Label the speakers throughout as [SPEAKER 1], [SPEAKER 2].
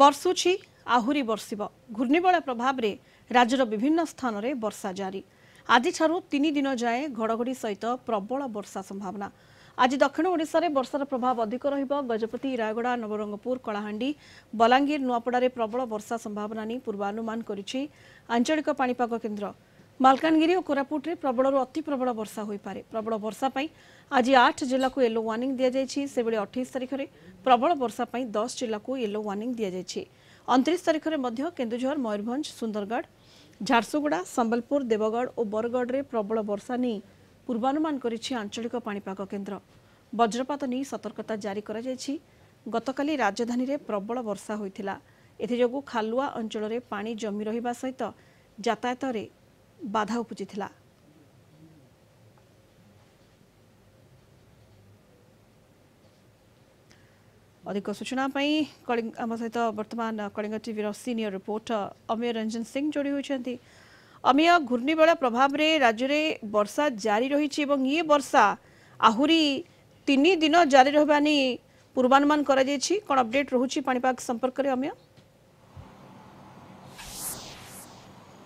[SPEAKER 1] ବର୍ଷୁଛି ଆହୁରି ବର୍ଷିବ ଘୂର୍ଣ୍ଣିବଳ ପ୍ରଭାବରେ ରାଜ୍ୟର ବିଭିନ୍ନ ସ୍ଥାନରେ ବର୍ଷା ଜାରି ଆଜିଠାରୁ ତିନି ଦିନ ଯାଏଁ ଘଡ଼ଘଡ଼ି ସହିତ ପ୍ରବଳ ବର୍ଷା ସମ୍ଭାବନା ଆଜି ଦକ୍ଷିଣ ଓଡ଼ିଶାରେ ବର୍ଷାର ପ୍ରଭାବ ଅଧିକ ରହିବ ଗଜପତି ରାୟଗଡ଼ା ନବରଙ୍ଗପୁର କଳାହାଣ୍ଡି ବଲାଙ୍ଗୀର ନୂଆପଡ଼ାରେ ପ୍ରବଳ ବର୍ଷା ସମ୍ଭାବନା ନେଇ ପୂର୍ବାନୁମାନ କରିଛି ଆଞ୍ଚଳିକ ପାଣିପାଗ କେନ୍ଦ୍ର ମାଲକାନଗିରି ଓ କୋରାପୁଟରେ ପ୍ରବଳରୁ ଅତି ପ୍ରବଳ ବର୍ଷା ହୋଇପାରେ ପ୍ରବଳ ବର୍ଷା ପାଇଁ ଆଜି ଆଠ ଜିଲ୍ଲାକୁ ୟେଲୋ ୱାର୍ଣ୍ଣିଂ ଦିଆଯାଇଛି ସେଭଳି ଅଠେଇଶ ତାରିଖରେ ପ୍ରବଳ ବର୍ଷା ପାଇଁ ଦଶ ଜିଲ୍ଲାକୁ ୟେଲୋ ୱାର୍ଣ୍ଣିଂ ଦିଆଯାଇଛି ଅଣତିରିଶ ତାରିଖରେ ମଧ୍ୟ କେନ୍ଦୁଝର ମୟୂରଭଞ୍ଜ ସୁନ୍ଦରଗଡ଼ ଝାରସୁଗୁଡ଼ା ସମ୍ବଲପୁର ଦେବଗଡ଼ ଓ ବରଗଡ଼ରେ ପ୍ରବଳ ବର୍ଷା ନେଇ ପୂର୍ବାନୁମାନ କରିଛି ଆଞ୍ଚଳିକ ପାଣିପାଗ କେନ୍ଦ୍ର ବଜ୍ରପାତ ନେଇ ସତର୍କତା ଜାରି କରାଯାଇଛି ଗତକାଲି ରାଜଧାନୀରେ ପ୍ରବଳ ବର୍ଷା ହୋଇଥିଲା ଏଥିଯୋଗୁଁ ଖାଲୁଆ ଅଞ୍ଚଳରେ ପାଣି ଜମି ରହିବା ସହିତ ଯାତାୟାତରେ ବାଧା ଉପୁଜିଥିଲା ଅଧିକ ସୂଚନା ପାଇଁ କଳିଙ୍ଗ ଆମ ସହିତ ବର୍ତ୍ତମାନ କଳିଙ୍ଗ ଟିଭିର ସିନିୟର ରିପୋର୍ଟର ଅମୀୟ ରଞ୍ଜନ ସିଂ ଯୋଡ଼ି ହୋଇଛନ୍ତି ଅମୀୟ ଘୂର୍ଣ୍ଣିବଳୟ ପ୍ରଭାବରେ ରାଜ୍ୟରେ ବର୍ଷା ଜାରି ରହିଛି ଏବଂ ଇଏ ବର୍ଷା ଆହୁରି ତିନି ଦିନ ଜାରି ରହିବା ନେଇ ପୂର୍ବାନୁମାନ କରାଯାଇଛି କ'ଣ ଅପଡେଟ୍ ରହୁଛି ପାଣିପାଗ ସମ୍ପର୍କରେ ଅମୀୟ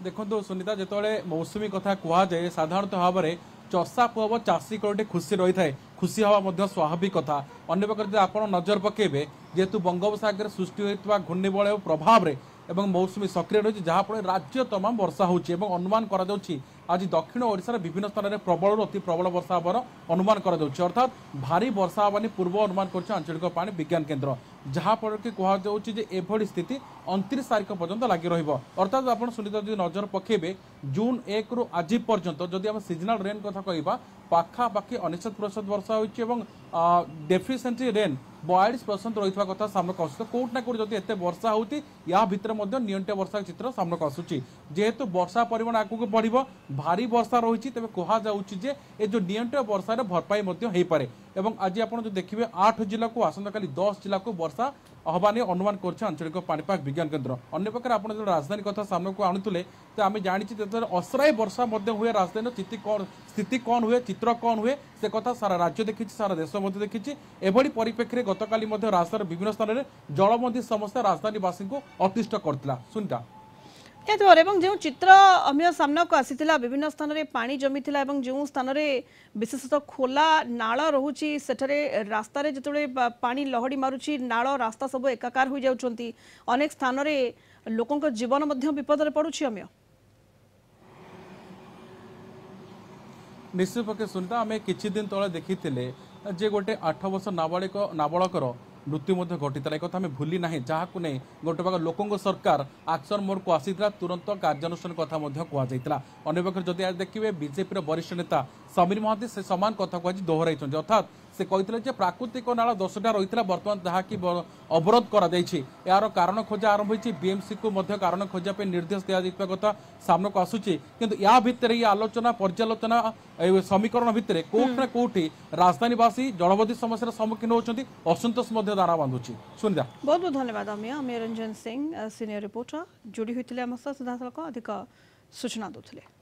[SPEAKER 2] ଦେଖନ୍ତୁ ସୁନିତା ଯେତେବେଳେ ମୌସୁମୀ କଥା କୁହାଯାଏ ସାଧାରଣତଃ ଭାବରେ ଚଷା ପୁଅ ବା ଚାଷୀ କୋଟି ଖୁସି ରହିଥାଏ ଖୁସି ହେବା ମଧ୍ୟ ସ୍ୱାଭାବିକ କଥା ଅନ୍ୟପକ୍ଷରେ ଯଦି ଆପଣ ନଜର ପକାଇବେ ଯେହେତୁ ବଙ୍ଗୋପସାଗରରେ ସୃଷ୍ଟି ହୋଇଥିବା ଘୂର୍ଣ୍ଣିବଳୟ ପ୍ରଭାବରେ এবং মৌসুমী সক্রিয় রয়েছে যাফলে রাজ্য তমাম বর্ষা হচ্ছে এবং অনুমান করা যাচ্ছে আজ দক্ষিণ ওড়শার বিভিন্ন স্থানের প্রবল অতি প্রবল বর্ষা হওয়ার অনুমান করা যাচ্ছে অর্থাৎ ভারী বর্ষা হবানি পূর্ব অনুমান করছে আঞ্চলিক পাণি বিজ্ঞান কেন্দ্র ଯାହାଫଳରେ କି କୁହାଯାଉଛି ଯେ ଏଭଳି ସ୍ଥିତି ଅଣତିରିଶ ତାରିଖ ପର୍ଯ୍ୟନ୍ତ ଲାଗି ରହିବ ଅର୍ଥାତ୍ ଆପଣ ସୁନିତା ଯଦି ନଜର ପକାଇବେ ଜୁନ୍ ଏକରୁ ଆଜି ପର୍ଯ୍ୟନ୍ତ ଯଦି ଆମେ ସିଜନାଲ୍ ରେନ୍ କଥା କହିବା ପାଖାପାଖି ଅନେଶତ ପ୍ରତିଶତ ବର୍ଷା ହୋଇଛି ଏବଂ ଡେଫିସିଏନ୍ସି ରେନ୍ ବୟାଳିଶ ପରସେଣ୍ଟ ରହିଥିବା କଥା ସାମ୍ନାକୁ ଆସୁଛି କେଉଁଠି ନା କେଉଁଠି ଯଦି ଏତେ ବର୍ଷା ହେଉଛି ୟା ଭିତରେ ମଧ୍ୟ ନିୟନ୍ତ୍ରିତ ବର୍ଷା ଚିତ୍ର ସାମ୍ନାକୁ ଆସୁଛି ଯେହେତୁ ବର୍ଷା ପରିମାଣ ଆଗକୁ ବଢ଼ିବ ଭାରୀ ବର୍ଷା ରହିଛି ତେବେ କୁହାଯାଉଛି ଯେ ଏ ଯେଉଁ ନିୟନ୍ତ୍ରିତ ବର୍ଷାରେ ଭରପାଇ ମଧ୍ୟ ହୋଇପାରେ এবং আজ আপনার যে দেখবে আট জেলাকে আসন্তকালি দশ জেলা বর্ষা হবা নিয়ে অনুমান করছে আঞ্চলিক পাপাগ বিজ্ঞান কেন্দ্র অন্য প্রকার আপনার যে রাজধানী কথা সামনে আনুলে তো আমি জাঁচি যেতে অসরায় বর্ষা মধ্যে হুয়ে রাজধানীর স্থিতি কম স্থিতি কম হুয়ে চিত্র কম হুয়ে সে কথা সারা রাজ্য দেখিছি সারা দেশ মধ্যে দেখিছি এভাবে পরিপ্রেক্ষী গতকাল রাজধানীর বিভিন্ন স্থানের জলবন্দী সমস্যা রাজধানীবাসী অতিষ্ঠ করছিল শুনটা
[SPEAKER 1] ଏହାଦ୍ୱାରା ଏବଂ ଯେଉଁ ଚିତ୍ର ଅମୀୟ ସାମ୍ନାକୁ ଆସିଥିଲା ବିଭିନ୍ନ ସ୍ଥାନରେ ପାଣି ଜମିଥିଲା ଏବଂ ଯେଉଁ ସ୍ଥାନରେ ବିଶେଷତଃ ଖୋଲା ନାଳ ରହୁଛି ସେଠାରେ ରାସ୍ତାରେ ଯେତେବେଳେ ପାଣି ଲହଡ଼ି ମାରୁଛି ନାଳ ରାସ୍ତା ସବୁ ଏକାକାର ହୋଇଯାଉଛନ୍ତି ଅନେକ ସ୍ଥାନରେ ଲୋକଙ୍କ ଜୀବନ ମଧ୍ୟ ବିପଦରେ ପଡ଼ୁଛି ଅମୀୟ
[SPEAKER 2] ନିଶ୍ଚିତ ପକ୍ଷେ ସୁନିତା ଆମେ କିଛି ଦିନ ତଳେ ଦେଖିଥିଲେ ଯେ ଗୋଟେ ଆଠ ବର୍ଷ ନାବାଳିକ ନାବାଳକର ମୃତ୍ୟୁ ମଧ୍ୟ ଘଟିଥିଲା ଏକଥା ଆମେ ଭୁଲି ନାହିଁ ଯାହାକୁ ନେଇ ଗୋଟେ ପାଖ ଲୋକଙ୍କ ସରକାର ଆକ୍ସନ୍ ମୋଡ଼କୁ ଆସିଥିଲା ତୁରନ୍ତ କାର୍ଯ୍ୟାନୁଷ୍ଠାନ କଥା ମଧ୍ୟ କୁହାଯାଇଥିଲା ଅନ୍ୟପକ୍ଷରେ ଯଦି ଆଜି ଦେଖିବେ ବିଜେପିର ବରିଷ୍ଠ ନେତା সমীর মহান্তি সে সমান কথা কু আজ দোহরাইছেন অর্থাৎ সে কে যে প্রাকৃতিক নাল দশটা রয়েছে বর্তমান তাহাকি অবরোধ করা যাইছে এর কারণ খোঁজা আরম্ভ হয়েছে বিএমসি কু কারণ খোঁজা নির্দেশ দিয়া কথা সামনাকু আসুচি কিন্তু ইয়া ভিতরে এই আলোচনা পর্যালোচনা সমীকরণ ভিতরে কোটি না কোটি রাজধানীবাসী জলবদ্ধ সমস্যার সম্মুখীন হচ্ছেন অসন্তোষ মধ্যে দানা বাঁধুছি সুনিতা
[SPEAKER 1] বহুত বহুত ধন্যবাদ আমি আমি রঞ্জন সিং সিনিয়র রিপোর্টর যোড়ি হয়েছে আমার সহ সিধাসলখ অধিক সূচনা দেলে